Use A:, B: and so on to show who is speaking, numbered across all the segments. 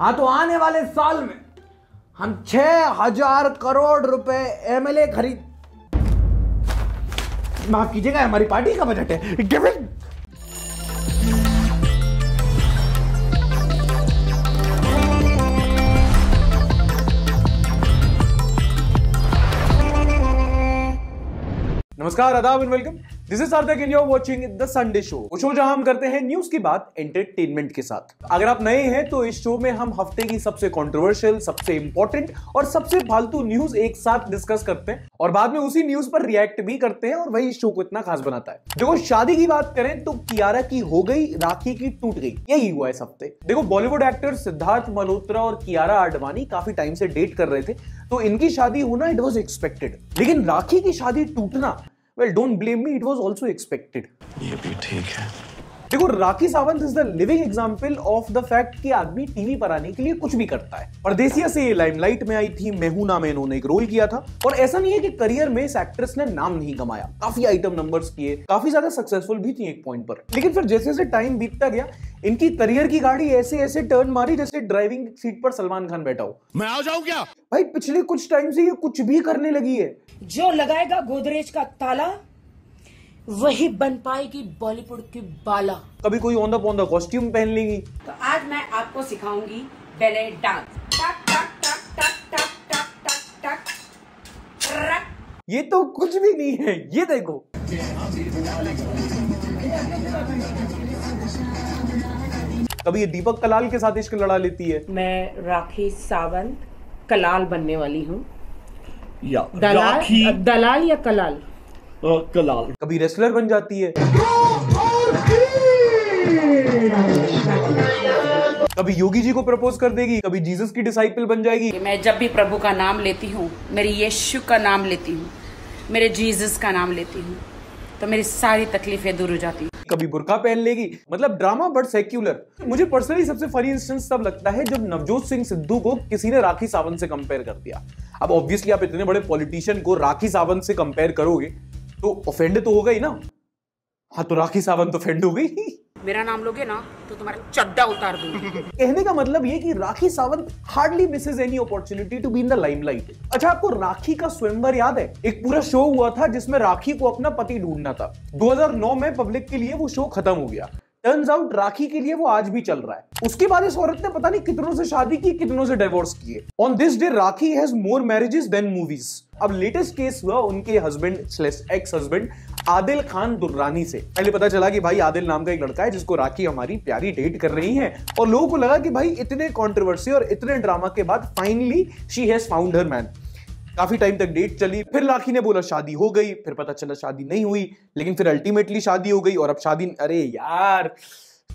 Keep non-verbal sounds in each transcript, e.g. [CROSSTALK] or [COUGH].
A: हाँ तो आने वाले साल में हम छह हजार करोड़ रुपए एमएलए खरीद माफ कीजिएगा हमारी पार्टी का बजट है नमस्कार आदाब and welcome this is Sarthak and you're watching the Sunday show वो शो जहां हम करते हैं न्यूज की बात एंटरटेनमेंट के साथ अगर आप नए हैं तो इस शो में हम हफ्ते की सबसे कॉन्ट्रोवर्शियल सबसे इंपॉर्टेंट और सबसे फालतू न्यूज एक साथ डिस्कस करते हैं और बाद में उसी न्यूज पर रिएक्ट भी करते हैं और वही इस शो को इतना खास बनाता है देखो शादी की बात करें तो कियारा की हो गई राखी की टूट गई यही हुआ इस हफ्ते देखो बॉलीवुड एक्टर सिद्धार्थ मल्होत्रा और कियारा आडवाणी काफी टाइम से डेट कर रहे थे तो इनकी शादी होना इट वॉज एक्सपेक्टेड लेकिन राखी की शादी टूटना Well, don't blame me, it was also expected. देखो Rakhi Sawant is the living example of the fact कि आदमी टीवी पर आने के लिए कुछ भी करता है परदेसिया से ये लाइमलाइट में आई थी मेहू नाम इन्होंने एक रोल किया था और ऐसा नहीं है कि करियर में इस एक्ट्रेस ने नाम नहीं कमाया काफी आइटम नंबर्स किए काफी ज्यादा सक्सेसफुल भी थी एक पॉइंट पर लेकिन फिर जैसे जैसे टाइम बीतता गया इनकी करियर की गाड़ी ऐसे ऐसे टर्न मारी जैसे ड्राइविंग सीट पर सलमान खान बैठा हो मैं आ जाऊं क्या भाई पिछले कुछ टाइम से ये कुछ भी करने लगी है जो लगाएगा गोदरेज का ताला वही बन पाएगी बॉलीवुड की बाला कभी कोई ओंदा पोंदा कॉस्ट्यूम पहन लेगी तो आज मैं आपको सिखाऊंगी बेले डांस ये तो कुछ भी नहीं है ये देखो कभी ये दीपक कलाल के साथ इश्क लड़ा लेती है मैं राखी सावंत कलाल बनने वाली हूँ दलाल दलाल या कलाल कलाल कभी रेसलर बन जाती है कभी योगी जी को प्रपोज कर देगी कभी जीसस की डिसाइपल बन जाएगी मैं जब भी प्रभु का नाम लेती हूँ मेरे यीशु का नाम लेती हूँ मेरे जीसस का नाम लेती हूँ तो मेरी सारी तकलीफें दूर हो जाती कभी बुरका पहन लेगी मतलब ड्रामा बट सेक्युलर मुझे पर्सनली सबसे फनी इंस्टेंस तब लगता है जब नवजोत सिंह सिद्धू को किसी ने राखी सावंत से कंपेयर कर दिया अब ऑब्वियसली आप इतने बड़े पॉलिटिशियन को राखी सावंत से कंपेयर करोगे तो ऑफेंड तो हो गई ना हाँ तो राखी सावंत तो ऑफेंड हो गई मेरा नाम लोगे ना तो तुम्हारा चड्डा उतार दूंगी कहने का मतलब ये कि Rakhi Sawant hardly misses any opportunity to be in the limelight अच्छा आपको राखी का स्वयंवर याद है एक पूरा शो हुआ था जिसमें राखी को अपना पति ढूंढना था 2009 में पब्लिक के लिए वो शो खत्म हो गया टर्न्स आउट राखी के लिए वो आज भी चल रहा है उसके बाद इस औरत ने पता नहीं कितनों से शादी की कितनों से डिवोर्स किए on this day Rakhi has more marriages than movies अब लेटेस्ट केस हुआ उनके husband ex husband Adil Khan Durrani से पहले पता चला कि भाई आदिल नाम का एक लड़का है जिसको राखी हमारी प्यारी डेट कर रही है और लोगों को लगा कि भाई इतने कॉन्ट्रोवर्सी और इतने ड्रामा के बाद finally she has found her man काफी टाइम तक डेट चली फिर लाखी ने बोला शादी हो गई फिर पता चला शादी नहीं हुई लेकिन फिर अल्टीमेटली शादी हो गई और अब शादी अरे यार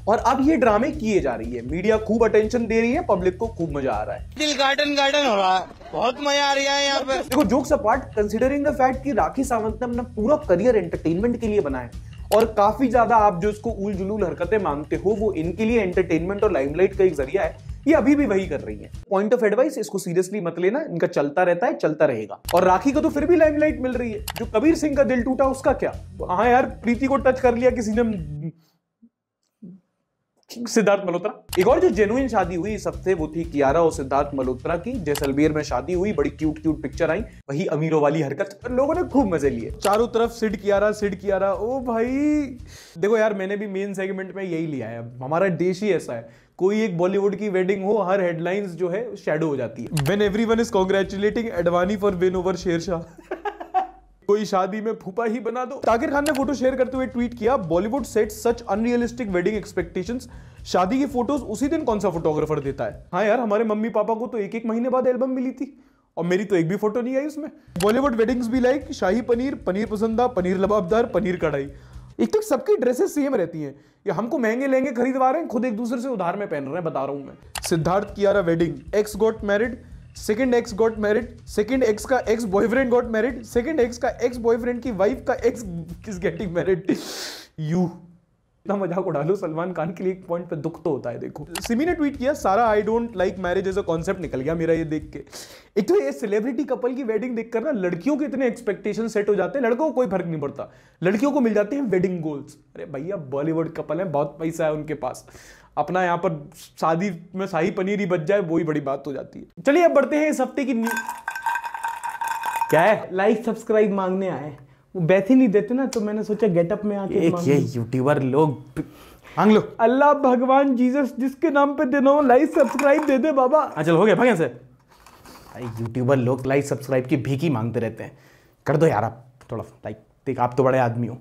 A: और अब ये ड्रामे किए जा रही है मीडिया खूब अटेंशन दे रही है पब्लिक को खूब मजा आ रहा है दिल गार्डन गार्डन हो रहा है बहुत मजा आ रहा है यहाँ पे देखो jokes apart considering the fact कि राखी सावंत ने अपना पूरा करियर एंटरटेनमेंट के लिए बनाया और काफी ज्यादा आप जो इसको उल जुलूल हरकतें मांगते हो वो इनके लिए एंटरटेनमेंट और लाइमलाइट का एक जरिया है ये अभी भी वही कर रही है पॉइंट ऑफ एडवाइस इसको सीरियसली मत लेना इनका चलता रहता है चलता रहेगा और राखी को तो फिर भी लाइमलाइट मिल रही है जो कबीर सिंह का दिल टूटा उसका क्या हाँ यार प्रीति को टच कर लिया किसी ने सिद्धार्थ मल्होत्रा एक और जो जेनुइन शादी हुई सबसे वो थी कियारा और सिद्धार्थ मल्होत्रा की जैसलमेर में शादी हुई बड़ी क्यूट क्यूट पिक्चर आई वही अमीरों वाली हरकत पर लोगों ने खूब मजे लिए चारों तरफ सिड कियारा सिड कियारा ओ भाई देखो यार मैंने भी मेन सेगमेंट में यही लिया है हमारा देश ही ऐसा है कोई एक बॉलीवुड की वेडिंग हो हर हेडलाइंस जो है शेडो हो जाती है when everyone is congratulating Advani for win over Sher Shah कोई शादी में फूफा ही बना दो ताकिर खान ने फोटो शेयर करते हुए ट्वीट किया Bollywood set such unrealistic wedding expectations शादी की फोटोज उसी दिन कौन सा फोटोग्राफर देता है हाँ यार हमारे मम्मी पापा को तो एक एक महीने बाद एल्बम मिली थी और मेरी तो एक भी फोटो नहीं आई उसमें बॉलीवुड वेडिंग्स भी लाइक शाही पनीर पनीर पसंदा पनीर लबाबदार पनीर कढ़ाई एक तो सबकी ड्रेसेस सेम रहती हैं ये हमको महंगे लेंगे खरीदवा रहे हैं खुद एक दूसरे से उधार में पहन रहे हैं बता रहा हूँ मैं Siddharth Kiara wedding ex got married second ex got married second ex का ex boyfriend got married second ex का एक्स बॉयफ्रेंड की वाइफ का ex is getting married you इतना मजाक उड़ा लो सलमान खान के लिए एक पॉइंट पे दुख तो होता है देखो सिमी ने ट्वीट किया Sara I don't like marriage as a concept निकल गया मेरा ये देख के एक तो ये सेलिब्रिटी कपल की वेडिंग देखकर ना लड़कियों के इतने एक्सपेक्टेशन सेट हो जाते हैं लड़कों को कोई फर्क नहीं पड़ता लड़कियों को मिल जाते हैं वेडिंग गोल्स अरे भैया बॉलीवुड कपल है बहुत पैसा है उनके पास अपना यहाँ पर शादी में शाही पनीर ही बच जाए वही बड़ी बात हो जाती है चलिए अब बढ़ते हैं इस हफ्ते की क्या है लाइक सब्सक्राइब मांगने आए बैठ ही नहीं देते ना तो मैंने सोचा गेटअप में आके एक ये यूट्यूबर लोग मांग लो अल्लाह भगवान जीसस जिसके नाम पे देना हो लाइक सब्सक्राइब दे दे बाबा हाँ चलो हो गया भागें से यूट्यूबर लोग लाइक सब्सक्राइब की भीखी मांगते रहते हैं कर दो यार आप थोड़ा लाइक देख आप तो बड़े आदमी हो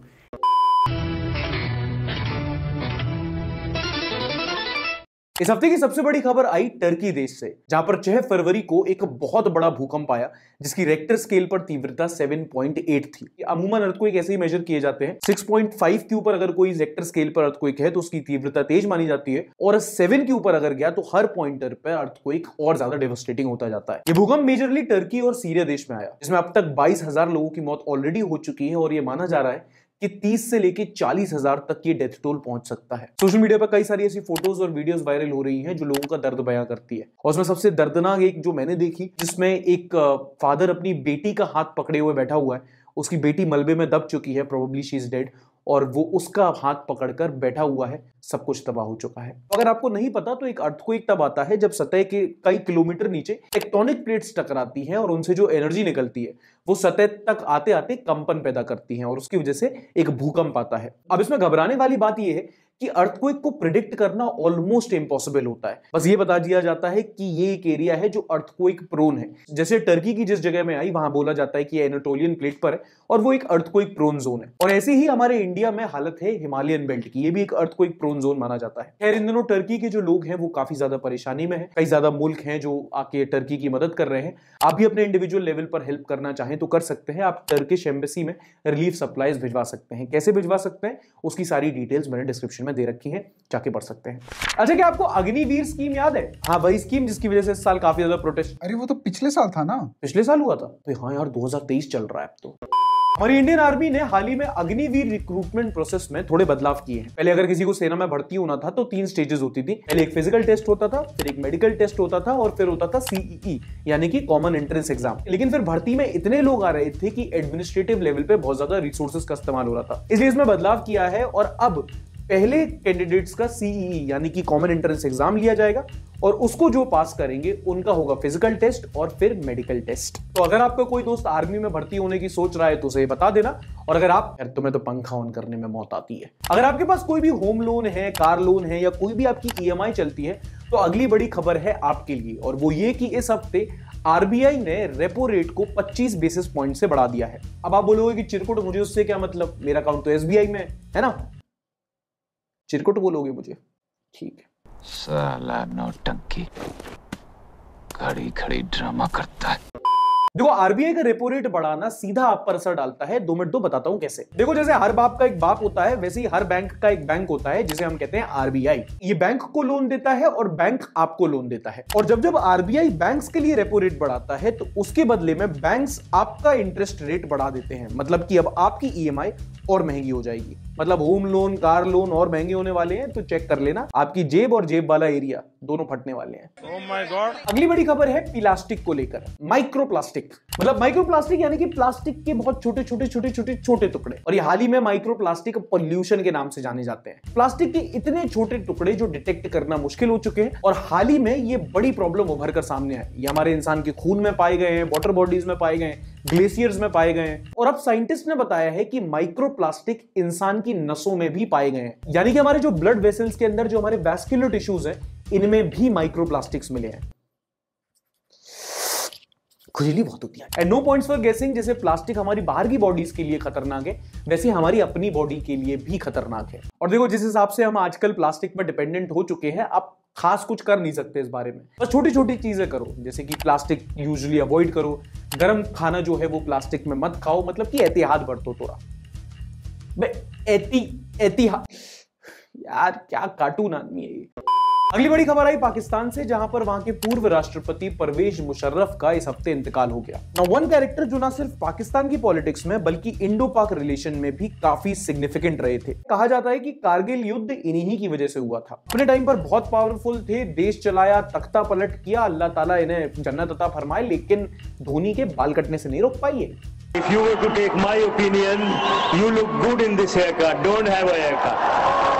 A: इस हफ्ते की सबसे बड़ी खबर आई टर्की देश से जहां पर छह फरवरी को एक बहुत बड़ा भूकंप आया जिसकी रेक्टर स्केल पर तीव्रता 7.8 थी अमूमन एक ऐसे ही मेजर किए जाते हैं 6.5 के ऊपर अगर कोई रेक्टर स्केल पर को है तो उसकी तीव्रता तेज मानी जाती है और सेवन के ऊपर अगर गया तो हर पॉइंटर पर को और ज्यादा डेवस्टेटिंग होता जाता है ये भूकंप मेजरली टर्की और सीरिया देश में आया जिसमें अब तक बाईस लोगों की मौत ऑलरेडी हो चुकी है और ये माना जा रहा है कि 30 से लेके चालीस हजार तक ये डेथ टोल पहुंच सकता है सोशल मीडिया पर कई सारी ऐसी फोटोज और वीडियोस वायरल हो रही हैं जो लोगों का दर्द बयां करती है और उसमें सबसे दर्दनाक एक जो मैंने देखी जिसमें एक फादर अपनी बेटी का हाथ पकड़े हुए बैठा हुआ है उसकी बेटी मलबे में दब चुकी है प्रोबेबली शी इज डेड और वो उसका हाथ पकड़कर बैठा हुआ है सब कुछ तबाह हो चुका है अगर आपको नहीं पता तो एक अर्थक्वेक तब आता है जब सतह के कई किलोमीटर नीचे टेक्टोनिक प्लेट्स टकराती हैं और उनसे जो एनर्जी निकलती है वो सतह तक आते आते कंपन पैदा करती हैं और उसकी वजह से एक भूकंप आता है अब इसमें घबराने वाली बात यह है कि अर्थक्वेक को प्रिडिक्ट करना ऑलमोस्ट इम्पॉसिबल होता है बस ये बता दिया जाता है कि ये एक एरिया है जो अर्थक्वेक प्रोन है जैसे टर्की की जिस जगह में आई वहां बोला जाता है कि एनाटोलियन प्लेट पर है और वो एक अर्थक्वेक प्रोन जोन है और ऐसे ही हमारे इंडिया में हालत है हिमालयन बेल्ट की ये भी एक अर्थक्वेक प्रोन जोन माना जाता है खैर इन दिनों टर्की के जो लोग हैं वो काफी ज्यादा परेशानी में है कई ज्यादा मुल्क हैं जो आके टर्की की मदद कर रहे हैं आप भी अपने इंडिविजुअल लेवल पर हेल्प करना चाहें हैं तो कर सकते हैं आप टर्किश एम्बेसी में रिलीफ सप्लाईज भिजवा सकते हैं कैसे भिजवा सकते हैं उसकी सारी डिटेल्स मैंने डिस्क्रिप्शन में दे रखी है जाके पढ़ सकते हैं अच्छा क्या आपको अग्निवीर स्कीम याद है हाँ वही स्कीम जिसकी वजह से इस साल काफी ज्यादा प्रोटेस्ट अरे वो तो पिछले साल था ना पिछले साल हुआ था तो हाँ यार दो चल रहा है अब तो हमारी इंडियन आर्मी ने हाल ही में अग्निवीर रिक्रूटमेंट प्रोसेस में थोड़े बदलाव किए हैं पहले अगर किसी को सेना में भर्ती होना था तो तीन स्टेजेस होती थी पहले एक फिजिकल टेस्ट होता था फिर एक मेडिकल टेस्ट होता था और फिर होता था सीईई e e, यानी कि कॉमन एंट्रेंस एग्जाम लेकिन फिर भर्ती में इतने लोग आ रहे थे कि एडमिनिस्ट्रेटिव लेवल पे बहुत ज्यादा रिसोर्सेज का इस्तेमाल हो रहा था इसलिए इसमें बदलाव किया है और अब पहले कैंडिडेट्स का सीईई e यानी कि कॉमन एंट्रेंस एग्जाम लिया जाएगा और उसको जो पास करेंगे उनका होगा फिजिकल टेस्ट और फिर मेडिकल टेस्ट तो अगर आपका कोई दोस्त आर्मी में भर्ती होने की सोच रहा है तो उसे बता देना और अगर आप तुम्हें तो पंखा ऑन करने में मौत आती है अगर आपके पास कोई भी होम लोन है कार लोन है या कोई भी आपकी ई e चलती है तो अगली बड़ी खबर है आपके लिए और वो ये कि इस हफ्ते आरबीआई ने रेपो रेट को 25 बेसिस पॉइंट से बढ़ा दिया है अब आप बोलोगे कि चिरकुट मुझे उससे क्या मतलब मेरा अकाउंट तो एसबीआई में है है ना चिरकुट बोलोगे मुझे ठीक है साला नो टंकी घड़ी घड़ी ड्रामा करता है देखो आरबीआई का रेपो रेट बढ़ाना सीधा आप पर असर डालता है दो मिनट दो बताता हूँ कैसे देखो जैसे हर बाप का एक बाप होता है वैसे ही हर बैंक का एक बैंक होता है जिसे हम कहते हैं आरबीआई ये बैंक को लोन देता है और बैंक आपको लोन देता है और जब जब आरबीआई बैंक के लिए रेपो रेट बढ़ाता है तो उसके बदले में बैंक आपका इंटरेस्ट रेट बढ़ा देते हैं मतलब की अब आपकी ई e और महंगी हो जाएगी मतलब होम लोन कार लोन और महंगे होने वाले हैं तो चेक कर लेना आपकी जेब और जेब वाला एरिया दोनों फटने वाले हैं oh अगली बड़ी खबर है प्लास्टिक को लेकर माइक्रो प्लास्टिक मतलब माइक्रो प्लास्टिक यानी कि प्लास्टिक के बहुत छोटे छोटे छोटे छोटे छोटे टुकड़े और ये हाल ही में माइक्रो प्लास्टिक पॉल्यूशन के नाम से जाने जाते हैं प्लास्टिक के इतने छोटे टुकड़े जो डिटेक्ट करना मुश्किल हो चुके हैं और हाल ही में ये बड़ी प्रॉब्लम उभर कर सामने आई ये हमारे इंसान के खून में पाए गए हैं वाटर बॉडीज में पाए गए हैं ग्लेशियर्स में पाए गए हैं और अब साइंटिस्ट ने बताया है कि माइक्रो प्लास्टिक इंसान की नसों में भी पाए गए हैं यानी कि हमारे जो ब्लड वेसल्स के अंदर जो हमारे वैस्कुलर टिश्यूज हैं इनमें भी माइक्रोप्लास्टिक्स मिले हैं खुजली बहुत होती है एंड नो पॉइंट फॉर गेसिंग जैसे प्लास्टिक हमारी बाहर की बॉडीज के लिए खतरनाक है वैसे हमारी अपनी बॉडी के लिए भी खतरनाक है और देखो जिस हिसाब से हम आजकल प्लास्टिक पर डिपेंडेंट हो चुके हैं आप खास कुछ कर नहीं सकते इस बारे में बस छोटी छोटी चीज़ें करो जैसे कि प्लास्टिक यूजली अवॉइड करो गर्म खाना जो है वो प्लास्टिक में मत खाओ मतलब कि एहतियात बरतो थोड़ा एहतियात यार क्या कार्टून आदमी है ये अगली बड़ी खबर आई पाकिस्तान से जहां पर वहां के पूर्व राष्ट्रपति परवेज मुशर्रफ का इस हफ्ते इंतकाल हो गया नाउ वन कैरेक्टर जो ना सिर्फ पाकिस्तान की पॉलिटिक्स में बल्कि इंडो पाक रिलेशन में भी काफी सिग्निफिकेंट रहे थे कहा जाता है कि कारगिल युद्ध इन्हीं की वजह से हुआ था अपने टाइम पर बहुत पावरफुल थे देश चलाया तख्ता पलट किया अल्लाह ताला इन्हें जन्नत अता फरमाए लेकिन धोनी के बाल कटने से नहीं रोक पाइए If you were to take my opinion, you look good in this haircut. Don't have a haircut.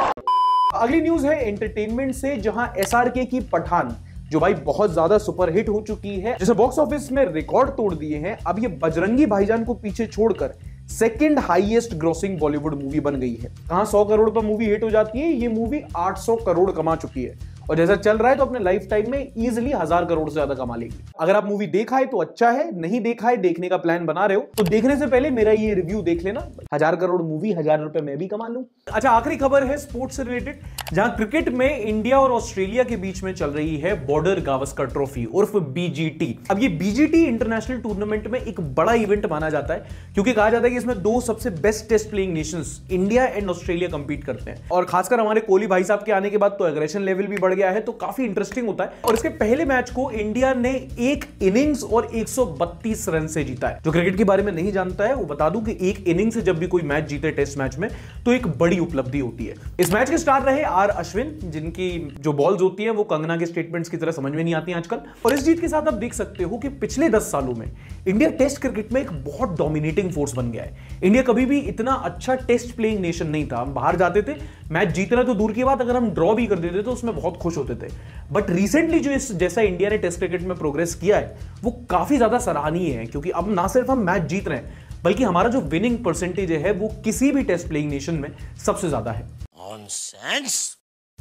A: अगली न्यूज है एंटरटेनमेंट से जहां एसआरके की पठान जो भाई बहुत ज्यादा सुपरहिट हो चुकी है जैसे बॉक्स ऑफिस में रिकॉर्ड तोड़ दिए हैं अब ये बजरंगी भाईजान को पीछे छोड़कर second highest grossing Bollywood movie बन गई है कहा सौ करोड़ पर मूवी हिट हो जाती है ये मूवी 800 करोड़ कमा चुकी है और जैसा चल रहा है तो अपने लाइफ टाइम में इजिली हजार करोड़ से ज्यादा कमा लेगी अगर आप मूवी देखा है तो अच्छा है नहीं देखा है देखने का प्लान बना रहे हो तो देखने से पहले मेरा ये रिव्यू देख लेना हजार करोड़ मूवी हजार रुपए मैं भी कमा लू अच्छा आखिरी खबर है स्पोर्ट्स से रिलेटेड जहां क्रिकेट में इंडिया और ऑस्ट्रेलिया के बीच में चल रही है बॉर्डर गावस्कर ट्रॉफी उर्फ बीजीटी अब ये बीजीटी इंटरनेशनल टूर्नामेंट में एक बड़ा इवेंट माना जाता है क्योंकि कहा जाता है कि इसमें दो सबसे best test playing nations India and Australia compete करते हैं और खासकर हमारे कोहली भाई साहब के आने के बाद तो एग्रेशन लेवल भी बढ़ गया है तो काफी इंटरेस्टिंग होता है और इसके पहले मैच को इंडिया ने एक इनिंग्स और 132 रन से जीता है जो क्रिकेट के बारे में नहीं जानता है वो बता दूं कि एक इनिंग से जब भी कोई मैच जीते टेस्ट मैच में तो एक बड़ी उपलब्धि होती है इस मैच के स्टार रहे आर अश्विन जिनकी जो बॉल्स होती है वो कंगना के स्टेटमेंट्स की तरह समझ में नहीं आती आजकल और इस जीत के साथ आप देख सकते हो कि पिछले दस सालों में इंडिया टेस्ट क्रिकेट में एक बहुत डोमिनेटिंग फोर्स बन गया है इंडिया कभी भी इतना अच्छा टेस्ट प्लेइंग नेशन नहीं था हम बाहर जाते थे मैच जीतना तो दूर की बात अगर हम ड्रॉ भी कर देते थे तो उसमें बहुत खुश होते थे बट रिसेंटली जो इस जैसा इंडिया ने टेस्ट क्रिकेट में प्रोग्रेस किया है वो काफ़ी ज़्यादा सराहनीय है क्योंकि अब ना सिर्फ हम मैच जीत रहे हैं बल्कि हमारा जो विनिंग परसेंटेज है वो किसी भी टेस्ट प्लेइंग नेशन में सबसे ज़्यादा है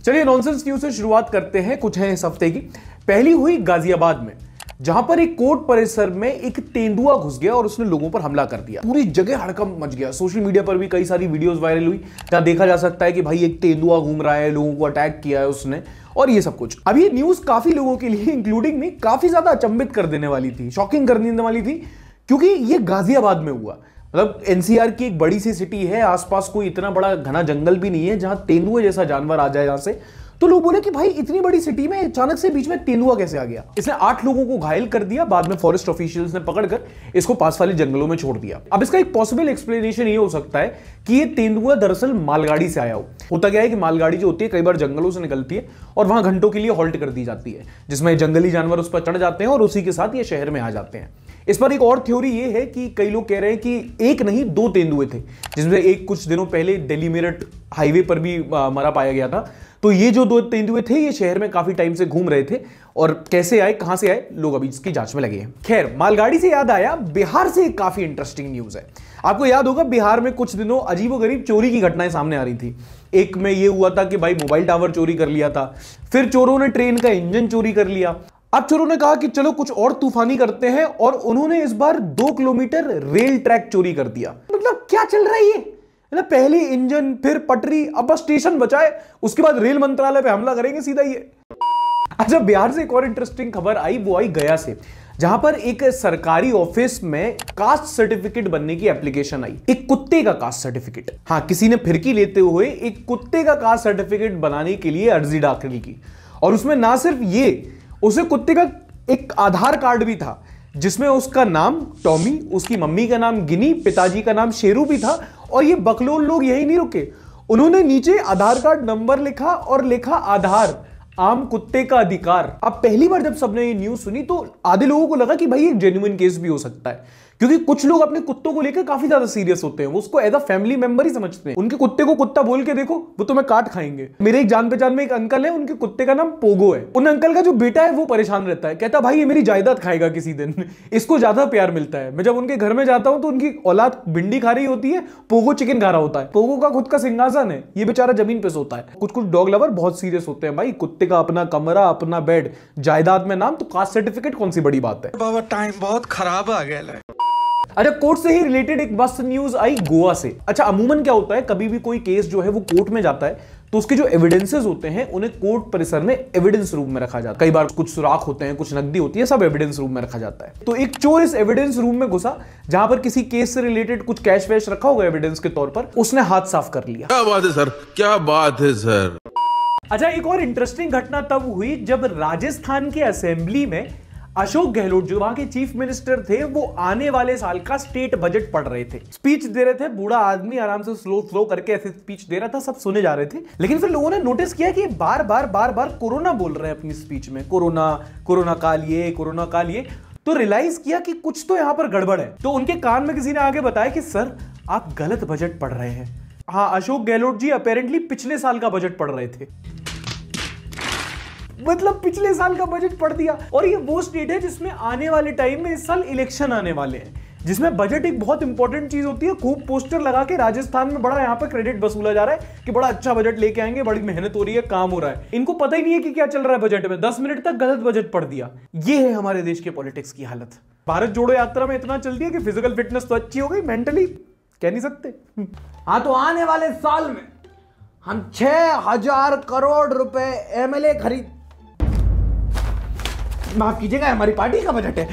A: चलिए नॉनसेंस न्यूज से शुरुआत करते हैं कुछ है इस हफ्ते की पहली हुई गाजियाबाद में जहां पर एक कोर्ट परिसर में एक तेंदुआ घुस गया और उसने लोगों पर हमला कर दिया पूरी जगह हड़कम मच गया सोशल मीडिया पर भी कई सारी वीडियोस वायरल हुई जहां देखा जा सकता है कि भाई एक तेंदुआ घूम रहा है लोगों को अटैक किया है उसने और ये सब कुछ अब ये न्यूज काफी लोगों के लिए इंक्लूडिंग में काफी ज्यादा अचंबित कर देने वाली थी शॉकिंग कर देने वाली थी क्योंकि ये गाजियाबाद में हुआ मतलब एनसीआर की एक बड़ी सी सिटी है आसपास कोई इतना बड़ा घना जंगल भी नहीं है जहां तेंदुए जैसा जानवर आ जाए यहां से तो लोग बोले कि भाई इतनी बड़ी सिटी में अचानक से बीच में तेंदुआ कैसे आ गया इसने आठ लोगों को घायल कर दिया बाद में फॉरेस्ट ऑफिशियल्स ने पकड़कर इसको पास वाले जंगलों में छोड़ दिया अब इसका एक पॉसिबल एक्सप्लेनेशन ये हो सकता है कि ये तेंदुआ दरअसल मालगाड़ी से आया हो होता क्या है कि मालगाड़ी जो होती है कई बार जंगलों से निकलती है और वहां घंटों के लिए हॉल्ट कर दी जाती है जिसमें जंगली जानवर उस पर चढ़ जाते हैं और उसी के साथ ये शहर में आ जाते हैं इस पर एक और थ्योरी ये है कि कई लोग कह रहे हैं कि एक नहीं दो तेंदुए थे जिसमें एक कुछ दिनों पहले दिल्ली मेरठ हाईवे पर भी मरा पाया गया था तो ये जो दो तेंदुए थे ये शहर में काफी टाइम से घूम रहे थे और कैसे आए कहां से आए लोग अभी इसकी जांच में लगे हैं खैर मालगाड़ी से याद आया बिहार से काफी इंटरेस्टिंग न्यूज है आपको याद होगा बिहार में कुछ दिनों अजीबोगरीब चोरी की घटनाएं सामने आ रही थी एक में यह हुआ था कि भाई मोबाइल टावर चोरी कर लिया था फिर चोरों ने ट्रेन का इंजन चोरी कर लिया अब चोरों ने कहा कि चलो कुछ और तूफानी करते हैं और उन्होंने इस बार दो किलोमीटर रेल ट्रैक चोरी कर दिया मतलब क्या चल रहा है ये ना पहली इंजन फिर पटरी अब बस स्टेशन बचाए उसके बाद रेल मंत्रालय पे हमला करेंगे सीधा ये अच्छा बिहार से एक और इंटरेस्टिंग खबर आई वो आई गया से जहां पर एक सरकारी ऑफिस में कास्ट सर्टिफिकेट बनने की एप्लीकेशन आई एक कुत्ते का कास्ट सर्टिफिकेट हाँ किसी ने फिरकी लेते हुए एक कुत्ते का कास्ट सर्टिफिकेट बनाने के लिए अर्जी दाखिल की और उसमें ना सिर्फ ये उसे कुत्ते का एक आधार कार्ड भी था जिसमें उसका नाम टॉमी उसकी मम्मी का नाम गिनी पिताजी का नाम शेरू भी था और ये बकलोल लोग यही नहीं रुके उन्होंने नीचे आधार कार्ड नंबर लिखा और लिखा आधार आम कुत्ते का अधिकार अब पहली बार जब सबने ये न्यूज सुनी तो आधे लोगों को लगा कि भाई एक जेन्युन केस भी हो सकता है क्योंकि कुछ लोग अपने कुत्तों को लेकर काफी ज्यादा सीरियस होते हैं वो उसको एज अ फैमिली मेंबर ही समझते हैं उनके कुत्ते को कुत्ता बोल के देखो वो तुम्हें काट खाएंगे मेरे एक जान पहचान में एक अंकल है उनके कुत्ते का नाम पोगो है उन अंकल का जो बेटा है वो परेशान रहता है कहता भाई ये मेरी जायदाद खाएगा किसी दिन [LAUGHS] इसको ज्यादा प्यार मिलता है मैं जब उनके घर में जाता हूँ तो उनकी औलाद भिंडी खा रही होती है पोगो चिकन खा रहा होता है पोगो का खुद का सिंहासन है ये बेचारा जमीन पे सोता है कुछ कुछ डॉग लवर बहुत सीरियस होते हैं भाई कुत्ते का अपना कमरा अपना बेड जायदाद में नाम तो कास्ट सर्टिफिकेट कौन सी बड़ी बात है बाबा टाइम बहुत खराब आ गया अच्छा कोर्ट से ही रिलेटेड एक मस्त न्यूज आई गोवा से अच्छा अमूमन क्या होता है कभी भी कोई केस जो है वो कोर्ट में जाता है तो उसके जो एविडेंसेस होते हैं उन्हें कोर्ट परिसर में एविडेंस रूम में रखा जाता है कई बार कुछ सुराख होते हैं कुछ नकदी होती है सब एविडेंस रूम में रखा जाता है तो एक चोर इस एविडेंस रूम में घुसा जहां पर किसी केस से रिलेटेड कुछ कैश वैश रखा होगा एविडेंस के तौर पर उसने हाथ साफ कर लिया क्या बात है सर क्या बात है सर अच्छा एक और इंटरेस्टिंग घटना तब हुई जब राजस्थान की असेंबली में अशोक गहलोत जो वहां के चीफ मिनिस्टर थे वो आने वाले साल का स्टेट बजट पढ़ रहे थे स्पीच दे रहे थे बूढ़ा आदमी आराम से स्लो स्लो करके ऐसे स्पीच दे रहा था सब सुने जा रहे थे लेकिन फिर लोगों ने नोटिस किया कि बार बार बार बार कोरोना बोल रहे हैं अपनी स्पीच में कोरोना कोरोना काल ये कोरोना काल ये तो रियलाइज किया कि कुछ तो यहाँ पर गड़बड़ है तो उनके कान में किसी ने आगे बताया कि सर आप गलत बजट पढ़ रहे हैं हाँ अशोक गहलोत जी अपेरेंटली पिछले साल का बजट पढ़ रहे थे मतलब पिछले साल का बजट पढ़ दिया और ये वो स्टेट है जिसमें आने वाले टाइम में इस साल इलेक्शन आने वाले हैं जिसमें बजट एक बहुत इंपॉर्टेंट चीज होती है खूब पोस्टर लगा के राजस्थान में बड़ा यहाँ पर क्रेडिट वसूला जा रहा है कि बड़ा अच्छा बजट लेके आएंगे बड़ी मेहनत हो रही है काम हो रहा है इनको पता ही नहीं है कि क्या चल रहा है बजट में दस मिनट तक गलत बजट पढ़ दिया ये है हमारे देश के पॉलिटिक्स की हालत भारत जोड़ो यात्रा में इतना चल दिया कि फिजिकल फिटनेस तो अच्छी हो गई मेंटली कह नहीं सकते हाँ तो आने वाले साल में हम छह हजार करोड़ रुपए एमएलए खरीद माफ कीजिएगा हमारी पार्टी का बजट है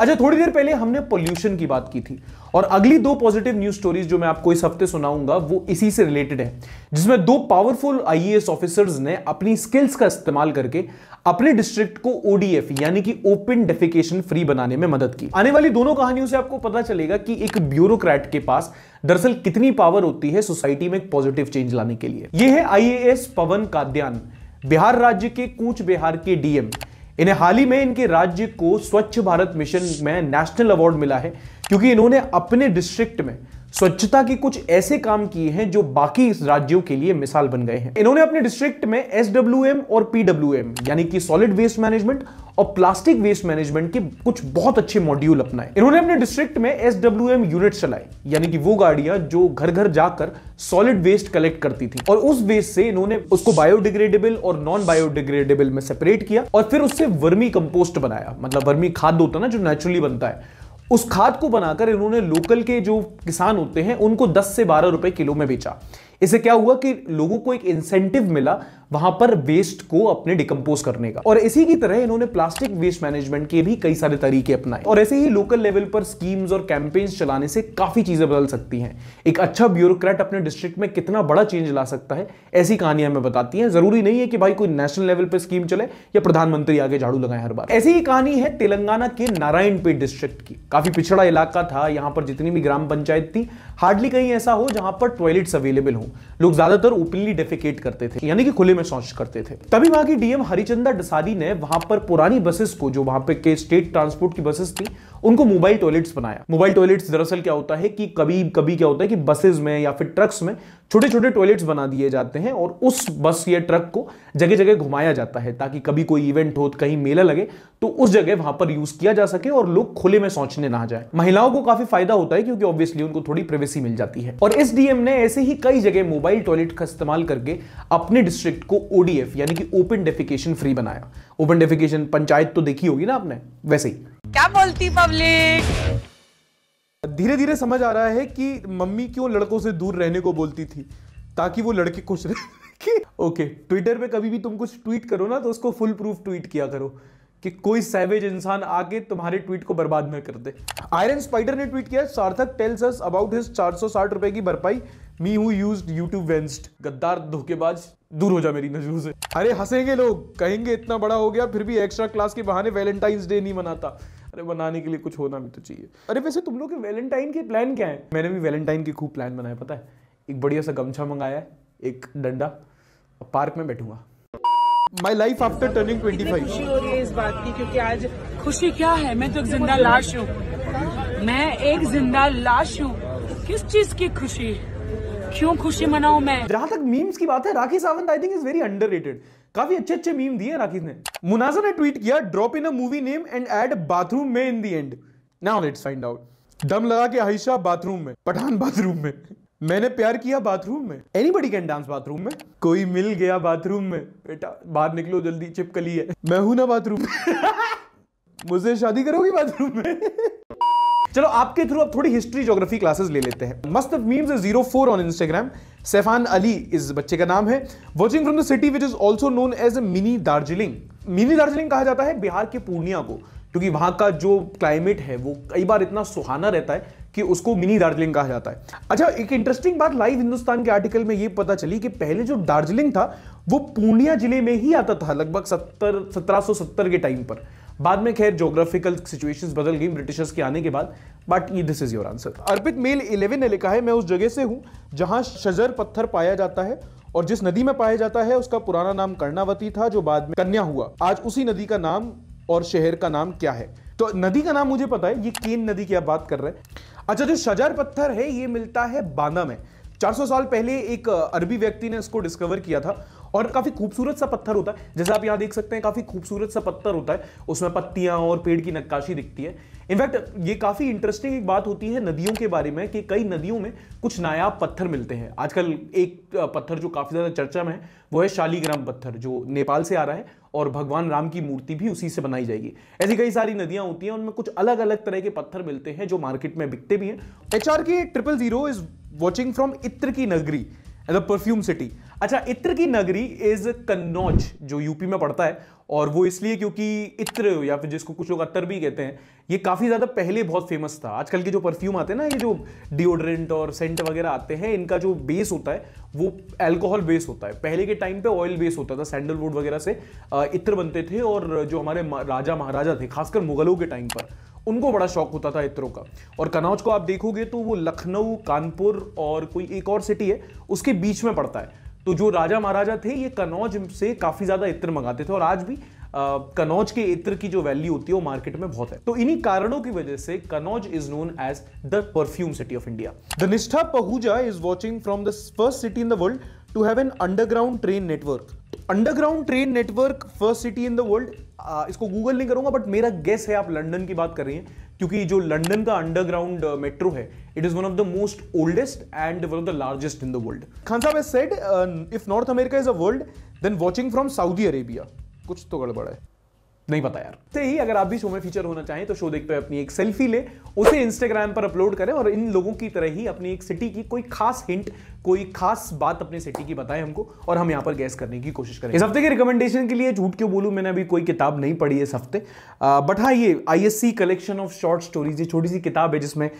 A: अच्छा थोड़ी देर पहले हमने पोल्यूशन की बात की थी और अगली दो पॉजिटिव न्यूज स्टोरीज जो मैं आपको इस हफ्ते सुनाऊंगा वो इसी से रिलेटेड है जिसमें दो पावरफुल आईएएस ऑफिसर्स ने अपनी स्किल्स का इस्तेमाल करके अपने डिस्ट्रिक्ट को ओडीएफ यानी कि ओपन डेफिकेशन फ्री बनाने में मदद की आने वाली दोनों कहानियों से आपको पता चलेगा कि एक ब्यूरोक्रेट के पास दरअसल कितनी पावर होती है सोसाइटी में एक पॉजिटिव चेंज लाने के लिए यह है आईएएस पवन काद्यान बिहार राज्य के कूच बिहार के डीएम इन्हें हाल ही में इनके राज्य को स्वच्छ भारत मिशन में नेशनल अवार्ड मिला है क्योंकि इन्होंने अपने डिस्ट्रिक्ट में स्वच्छता के कुछ ऐसे काम किए हैं जो बाकी राज्यों के लिए मिसाल बन गए हैं इन्होंने अपने डिस्ट्रिक्ट में एम और एम यानी कि सॉलिड वेस्ट मैनेजमेंट और प्लास्टिक वेस्ट मैनेजमेंट के कुछ बहुत अच्छे मॉड्यूल अपनाए इन्होंने अपने डिस्ट्रिक्ट में एसडब्ल्यूएम यूनिट चलाए यानी कि वो गाड़ियां जो घर घर जाकर सॉलिड वेस्ट कलेक्ट करती थी और उस वेस्ट से इन्होंने उसको बायोडिग्रेडेबल और नॉन बायोडिग्रेडेबल में सेपरेट किया और फिर उससे वर्मी कंपोस्ट बनाया मतलब वर्मी खाद होता ना जो नेचुरली बनता है उस खाद को बनाकर इन्होंने लोकल के जो किसान होते हैं उनको 10 से 12 रुपए किलो में बेचा इससे क्या हुआ कि लोगों को एक इंसेंटिव मिला वहां पर वेस्ट को अपने डिकम्पोज करने का और इसी की तरह इन्होंने प्लास्टिक वेस्ट मैनेजमेंट के भी कई सारे तरीके अपनाए और ऐसे ही लोकल लेवल पर स्कीम्स और कैंपेन्स चलाने से काफी चीजें बदल सकती हैं एक अच्छा ब्यूरोक्रेट अपने डिस्ट्रिक्ट में कितना बड़ा चेंज ला सकता है ऐसी कहानियां हमें बताती हैं जरूरी नहीं है कि भाई कोई नेशनल लेवल पर स्कीम चले या प्रधानमंत्री आगे झाड़ू लगाए हर बार ऐसी ही कहानी है तेलंगाना के नारायणपेट डिस्ट्रिक्ट की काफी पिछड़ा इलाका था यहां पर जितनी भी ग्राम पंचायत थी हार्डली कहीं ऐसा हो जहां पर टॉयलेट्स अवेलेबल हो लोग ज्यादातर ओपनली डेफिकेट करते थे यानी कि खुले में शौच करते थे तभी वहां की डीएम हरिचंदा डसादी ने वहां पर पुरानी बसेस को जो वहां पे के स्टेट ट्रांसपोर्ट की बसेस थी उनको मोबाइल टॉयलेट्स बनाया मोबाइल टॉयलेट्स दरअसल क्या होता है कि कभी कभी क्या होता है कि बसेस में या फिर ट्रक्स में छोटे छोटे टॉयलेट्स बना दिए जाते हैं और उस बस या ट्रक को जगह जगह घुमाया जाता है ताकि कभी कोई इवेंट हो कहीं मेला लगे तो उस जगह वहां पर यूज किया जा सके और लोग खुले में सोचने ना जाए महिलाओं को काफी फायदा होता है क्योंकि ऑब्वियसली उनको थोड़ी प्रिवेसी मिल जाती है और एस ने ऐसे ही कई जगह मोबाइल टॉयलेट का इस्तेमाल करके अपने डिस्ट्रिक्ट को ओडीएफ यानी कि ओपन डेफिकेशन फ्री बनाया ओपन डेफिकेशन पंचायत तो देखी होगी ना आपने वैसे ही क्या बोलती पब्लिक धीरे धीरे समझ आ रहा है कि मम्मी क्यों लड़कों से दूर रहने को बोलती थी ताकि वो लड़के खुश रहे ओके okay, ट्विटर पे कभी भी तुम कुछ ट्वीट करो ना तो उसको फुल प्रूफ ट्वीट किया करो कि कोई सैवेज इंसान आके तुम्हारे ट्वीट को बर्बाद न कर दे आयरन स्पाइडर ने ट्वीट किया Sarthak tells us about his 460 रुपए की भरपाई मी हु यूज्ड यूट्यूब वेंस्ट गद्दार धोखेबाज दूर हो जा मेरी नजरों से अरे हंसेंगे लोग कहेंगे इतना बड़ा हो गया फिर भी एक्स्ट्रा क्लास के बहाने वैलेंटाइंस डे नहीं मनाता अरे बनाने के लिए कुछ होना भी तो चाहिए अरे वैसे तुम लोग के वैलेंटाइन के प्लान क्या है मैंने भी वैलेंटाइन के खूब प्लान बनाए पता है एक बढ़िया सा गमछा मंगाया है एक डंडा और पार्क में बैठूंगा my life after turning twenty five खुशी हो रही है इस बात की क्योंकि आज खुशी क्या है मैं तो एक जिंदा लाश हूँ मैं एक जिंदा लाश हूँ किस चीज की खुशी क्यों खुशी मनाऊ मैं जहां तक मीम्स की बात है Rakhi Sawant I think is very under काफी अच्छे अच्छे मीम दिए राखी ने मुनाजा ने ट्वीट किया drop in a movie name and add bathroom में in the and now let's find out दम लगा के आयशा बाथरूम में पठान बाथरूम में मैंने प्यार किया बाथरूम में एनीबडी कैन डांस बाथरूम में कोई मिल गया बाथरूम में बेटा बाहर निकलो जल्दी चिपकली है मैं हूं ना बाथरूम में [LAUGHS] मुझसे शादी करोगी बाथरूम में चलो आपके थ्रू अब थोड़ी हिस्ट्री जोग्राफी क्लासेस ले लेते हैं मस्त memes is zero four on Instagram Saifan Ali इस बच्चे का नाम है watching from the city which is also known as a mini Darjeeling mini Darjeeling कहा जाता है बिहार के पूर्णिया को क्योंकि वहां का जो क्लाइमेट है वो कई बार इतना सुहाना रहता है कि उसको मिनी दार्जिलिंग कहा जाता है अच्छा एक इंटरेस्टिंग बात लाइव हिंदुस्तान के आर्टिकल में ये पता चली कि पहले जो दार्जिलिंग था वो पूर्णिया जिले में ही आता था लगभग सत्तर सत्रह के टाइम पर बाद में खैर जोग्राफिकल सिचुएशंस बदल गई ब्रिटिशर्स के आने के बाद बट ये this is your answer Arpit male eleven ने लिखा है मैं उस जगह से हूँ जहाँ शजर पत्थर पाया जाता है और जिस नदी में पाया जाता है उसका पुराना नाम कर्णावती था जो बाद में कन्या हुआ आज उसी नदी का नाम और शहर का नाम क्या है तो नदी का नाम मुझे पता है ये केन नदी की आप बात कर रहे हैं अच्छा जो शजर पत्थर है ये मिलता है बांदा में 400 साल पहले एक अरबी व्यक्ति ने इसको डिस्कवर किया था और काफी खूबसूरत सा पत्थर होता है जैसे आप यहां देख सकते हैं काफी खूबसूरत सा पत्थर होता है उसमें पत्तियां और पेड़ की नक्काशी दिखती है इनफैक्ट ये काफी इंटरेस्टिंग एक बात होती है नदियों के बारे में कि कई नदियों में कुछ नायाब पत्थर मिलते हैं आजकल एक पत्थर जो काफी ज्यादा चर्चा में है वो है शालीग्राम पत्थर जो नेपाल से आ रहा है और भगवान राम की मूर्ति भी उसी से बनाई जाएगी ऐसी कई सारी नदियां होती हैं उनमें कुछ अलग अलग तरह के पत्थर मिलते हैं जो मार्केट में बिकते भी हैं एच आर के triple zero is watching from इत्र की नगरी एज अ परफ्यूम सिटी अच्छा इत्र की नगरी इज कन्नौज जो यूपी में पड़ता है और वो इसलिए क्योंकि इत्र या फिर जिसको कुछ लोग अत्तर भी कहते हैं ये काफ़ी ज़्यादा पहले बहुत फेमस था आजकल के जो परफ्यूम आते हैं ना ये जो डिओड्रेंट और सेंट वगैरह आते हैं इनका जो बेस होता है वो अल्कोहल बेस होता है पहले के टाइम पे ऑयल बेस होता था सैंडलवुड वगैरह से इत्र बनते थे और जो हमारे राजा महाराजा थे खासकर मुगलों के टाइम पर उनको बड़ा शौक होता था इत्रों का और कनौज को आप देखोगे तो वो लखनऊ कानपुर और कोई एक और सिटी है उसके बीच में पड़ता है तो जो राजा महाराजा थे ये कनौज से काफ़ी ज़्यादा इत्र मंगाते थे और आज भी कनौज के इत्र की जो वैल्यू होती है वो मार्केट में बहुत है तो इन्हीं कारणों की वजह से Kannauj is known as the perfume city of India the Nishtha Pahuja is watching from the first city in the world to have an underground train network. Underground train network first city in the world इसको Google नहीं करूंगा but मेरा guess है आप London की बात कर रही हैं क्योंकि जो लंदन का अंडरग्राउंड मेट्रो है it is one of the most oldest and one of the largest in the world Khan Sahab as said if North America is a world then watching from Saudi Arabia कुछ तो गड़बड़ है नहीं पता यार तो ही अगर आप भी शो में फीचर होना चाहें तो शो देखते हुए अपनी एक सेल्फी ले उसे इंस्टाग्राम पर अपलोड करें और इन लोगों की तरह ही अपनी एक सिटी की कोई खास हिंट कोई खास बात अपने सिटी की बताएं हमको और हम यहाँ पर गैस करने की कोशिश करें इस हफ्ते के रिकमेंडेशन के लिए झूठ क्यों बोलूँ मैंने अभी कोई किताब नहीं पढ़ी इस हफ्ते बट हाँ ये आई कलेक्शन ऑफ शॉर्ट स्टोरीज ये छोटी सी किताब है जिसमें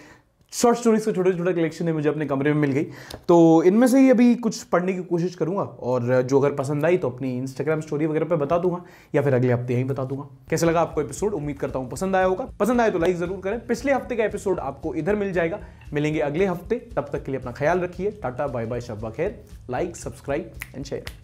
A: शॉर्ट स्टोरीज का छोटे छोटे कलेक्शन है मुझे अपने कमरे में मिल गई तो इनमें से ही अभी कुछ पढ़ने की कोशिश करूँगा और जो अगर पसंद आई तो अपनी इंस्टाग्राम स्टोरी वगैरह पर बता दूंगा या फिर अगले हफ्ते यहीं बता दूंगा कैसे लगा आपको एपिसोड उम्मीद करता हूँ पसंद आया होगा पसंद आए तो लाइक जरूर करें पिछले हफ्ते का एपिसोड आपको इधर मिल जाएगा मिलेंगे अगले हफ्ते तब तक के लिए अपना ख्याल रखिए टाटा बाय बाय शब्बा खैर लाइक सब्सक्राइब एंड शेयर